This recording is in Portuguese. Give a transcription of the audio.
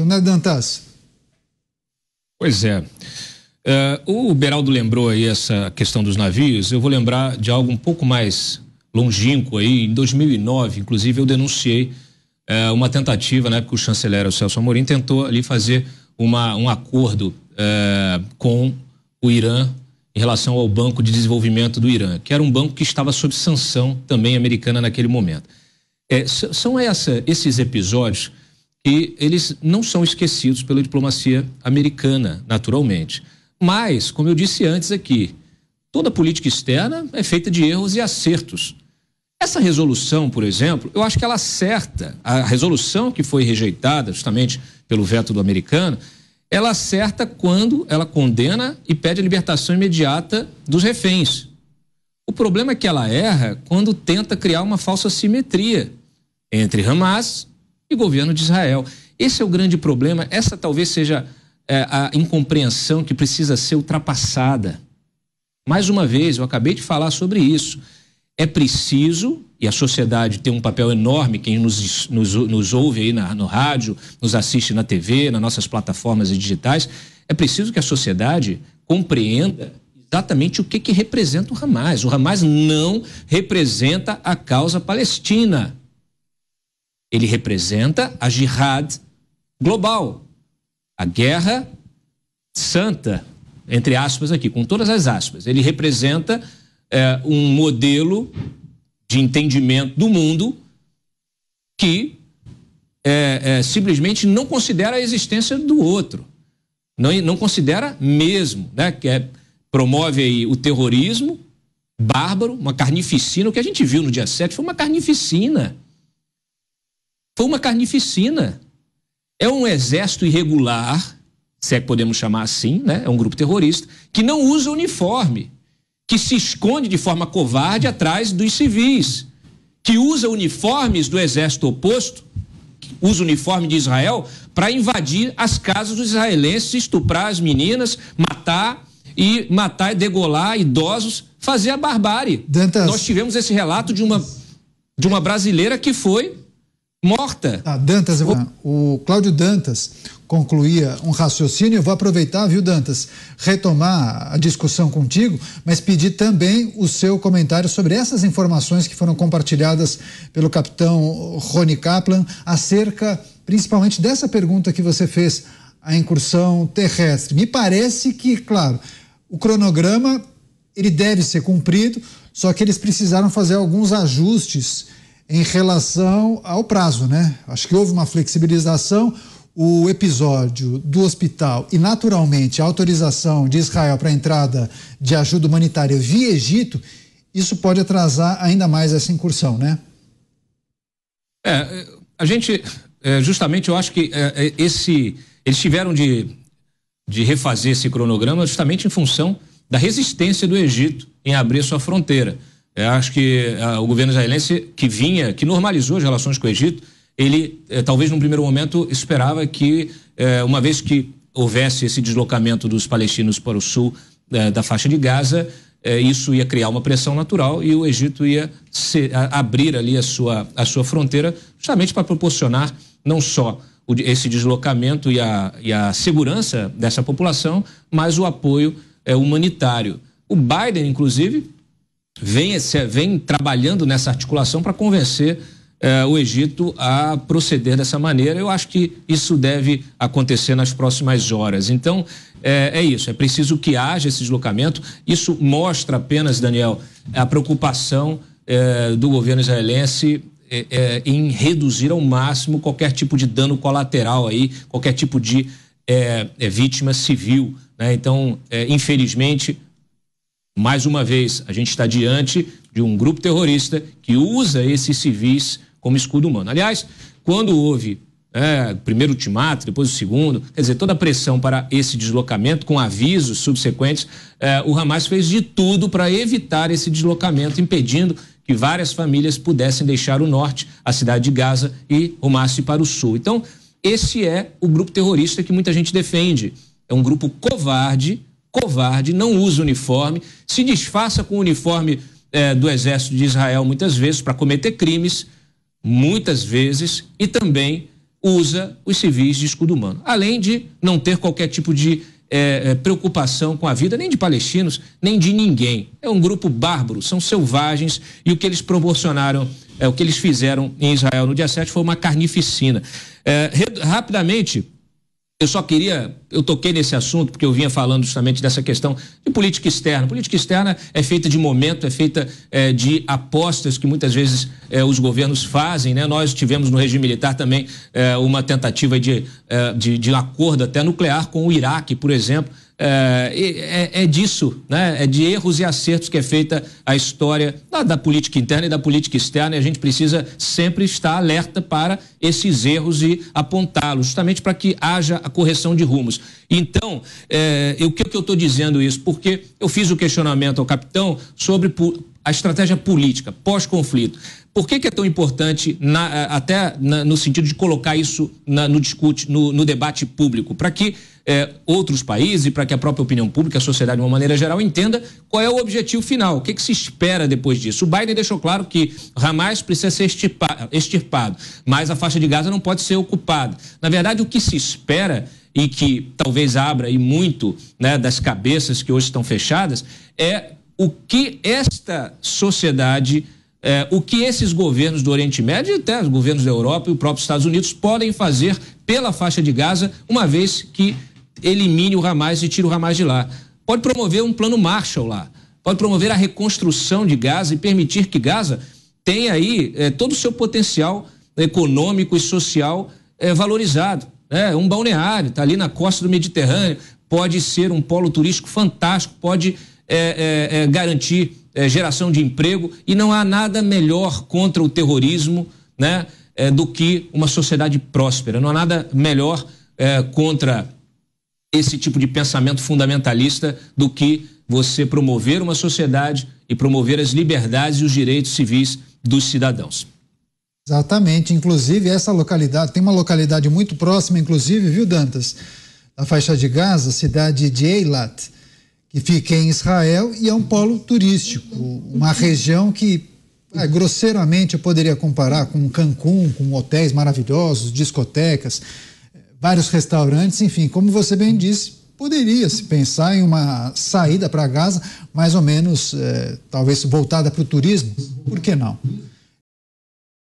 momento, né, Dantas? Pois é. Uh, o Beraldo lembrou aí essa questão dos navios. Eu vou lembrar de algo um pouco mais longínquo aí. Em 2009, inclusive, eu denunciei uh, uma tentativa, na né, época o chanceler o Celso Amorim tentou ali fazer uma, um acordo uh, com o Irã em relação ao Banco de Desenvolvimento do Irã, que era um banco que estava sob sanção também americana naquele momento. É, são essa, esses episódios que eles não são esquecidos pela diplomacia americana, naturalmente. Mas, como eu disse antes aqui, toda política externa é feita de erros e acertos. Essa resolução, por exemplo, eu acho que ela acerta. A resolução que foi rejeitada justamente pelo veto do americano, ela acerta quando ela condena e pede a libertação imediata dos reféns. O problema é que ela erra quando tenta criar uma falsa simetria entre Hamas e governo de Israel. Esse é o grande problema. Essa talvez seja é, a incompreensão que precisa ser ultrapassada. Mais uma vez, eu acabei de falar sobre isso. É preciso, e a sociedade tem um papel enorme, quem nos, nos, nos ouve aí na, no rádio, nos assiste na TV, nas nossas plataformas digitais, é preciso que a sociedade compreenda exatamente o que, que representa o Hamas. O Hamas não representa a causa palestina. Ele representa a jihad global, a guerra santa, entre aspas aqui, com todas as aspas. Ele representa é, um modelo de entendimento do mundo que é, é, simplesmente não considera a existência do outro, não, não considera mesmo, né? Que é, promove aí o terrorismo bárbaro, uma carnificina. O que a gente viu no dia 7 foi uma carnificina. Foi uma carnificina. É um exército irregular, se é que podemos chamar assim, né? É um grupo terrorista, que não usa uniforme, que se esconde de forma covarde atrás dos civis, que usa uniformes do exército oposto, usa o uniforme de Israel, para invadir as casas dos israelenses, estuprar as meninas, matar e matar e degolar idosos, fazer a barbárie. Dantas. Nós tivemos esse relato de uma, de uma brasileira que foi morta. Ah, Dantas, vou... o Cláudio Dantas concluía um raciocínio, eu vou aproveitar, viu, Dantas, retomar a discussão contigo, mas pedir também o seu comentário sobre essas informações que foram compartilhadas pelo capitão Rony Kaplan acerca, principalmente, dessa pergunta que você fez, a incursão terrestre. Me parece que, claro, o cronograma ele deve ser cumprido, só que eles precisaram fazer alguns ajustes em relação ao prazo, né? Acho que houve uma flexibilização. O episódio do hospital e, naturalmente, a autorização de Israel para a entrada de ajuda humanitária via Egito, isso pode atrasar ainda mais essa incursão, né? É, é a gente, é, justamente, eu acho que é, esse, eles tiveram de, de refazer esse cronograma justamente em função da resistência do Egito em abrir sua fronteira. É, acho que é, o governo israelense, que vinha, que normalizou as relações com o Egito, ele é, talvez num primeiro momento esperava que, uma vez que houvesse esse deslocamento dos palestinos para o sul da faixa de Gaza, isso ia criar uma pressão natural e o Egito ia se, a, abrir ali a sua, a sua fronteira, justamente para proporcionar não só o, esse deslocamento e a, e a segurança dessa população, mas o apoio humanitário. O Biden, inclusive, vem, vem trabalhando nessa articulação para convencer eh, o Egito a proceder dessa maneira. Eu acho que isso deve acontecer nas próximas horas. Então, é, é, isso, é preciso que haja esse deslocamento. Isso mostra apenas, Daniel, a preocupação eh, do governo israelense é, em reduzir ao máximo qualquer tipo de dano colateral aí, qualquer tipo de vítima civil. Né? Então, infelizmente, mais uma vez, a gente está diante de um grupo terrorista que usa esses civis como escudo humano. Aliás, quando houve é, primeiro o depois o segundo, quer dizer, toda a pressão para esse deslocamento, com avisos subsequentes, é, o Hamas fez de tudo para evitar esse deslocamento, impedindo que várias famílias pudessem deixar o norte, a cidade de Gaza, e rumasse para o sul. Então, esse é o grupo terrorista que muita gente defende. É um grupo covarde covarde, não usa uniforme, se disfarça com o uniforme é, do exército de Israel muitas vezes para cometer crimes, muitas vezes, e também usa os civis de escudo humano. Além de não ter qualquer tipo de é, preocupação com a vida, nem de palestinos, nem de ninguém. É um grupo bárbaro, são selvagens, e o que eles proporcionaram, é, o que eles fizeram em Israel no dia 7 foi uma carnificina. É, rapidamente, eu só queria, eu toquei nesse assunto porque eu vinha falando justamente dessa questão de política externa. Política externa é feita de momento, é feita é, de apostas que muitas vezes é, os governos fazem. Né? Nós tivemos no regime militar também é, uma tentativa de, é, de, de acordo até nuclear com o Iraque, por exemplo. É, é, é, disso, né? É de erros e acertos que é feita a história da, da, política interna e da política externa, e a gente precisa sempre estar alerta para esses erros e apontá-los, justamente para que haja a correção de rumos. Então, é, o que, que eu estou dizendo isso? Porque eu fiz o questionamento ao capitão sobre a estratégia política pós-conflito. Por que, que é tão importante, na, até na, no sentido de colocar isso na, no, discute, no, no debate público? Para que é, outros países e para que a própria opinião pública, a sociedade de uma maneira geral, entenda qual é o objetivo final, o que, que se espera depois disso. O Biden deixou claro que Hamas precisa ser extirpa, extirpado, mas a faixa de Gaza não pode ser ocupada. Na verdade, o que se espera e que talvez abra e muito né, das cabeças que hoje estão fechadas é o que esta sociedade é, o que esses governos do Oriente Médio e até os governos da Europa e os próprios Estados Unidos podem fazer pela faixa de Gaza, uma vez que elimine o Hamas e tire o Hamas de lá. Pode promover um plano Marshall lá, pode promover a reconstrução de Gaza e permitir que Gaza tenha aí é, todo o seu potencial econômico e social é, valorizado. É, um balneário, está ali na costa do Mediterrâneo, pode ser um polo turístico fantástico, pode é, é, é, garantir é, geração de emprego e não há nada melhor contra o terrorismo, né? É, do que uma sociedade próspera. Não há nada melhor é, contra esse tipo de pensamento fundamentalista do que você promover uma sociedade e promover as liberdades e os direitos civis dos cidadãos. Exatamente. Inclusive, essa localidade, tem uma localidade muito próxima, inclusive, viu, Dantas? Na faixa de Gaza, cidade de Eilat que fica em Israel e é um polo turístico, uma região que ah, grosseiramente eu poderia comparar com Cancún, com hotéis maravilhosos, discotecas, vários restaurantes, enfim, como você bem disse, poderia se pensar em uma saída para Gaza, mais ou menos, eh, talvez voltada para o turismo, por que não?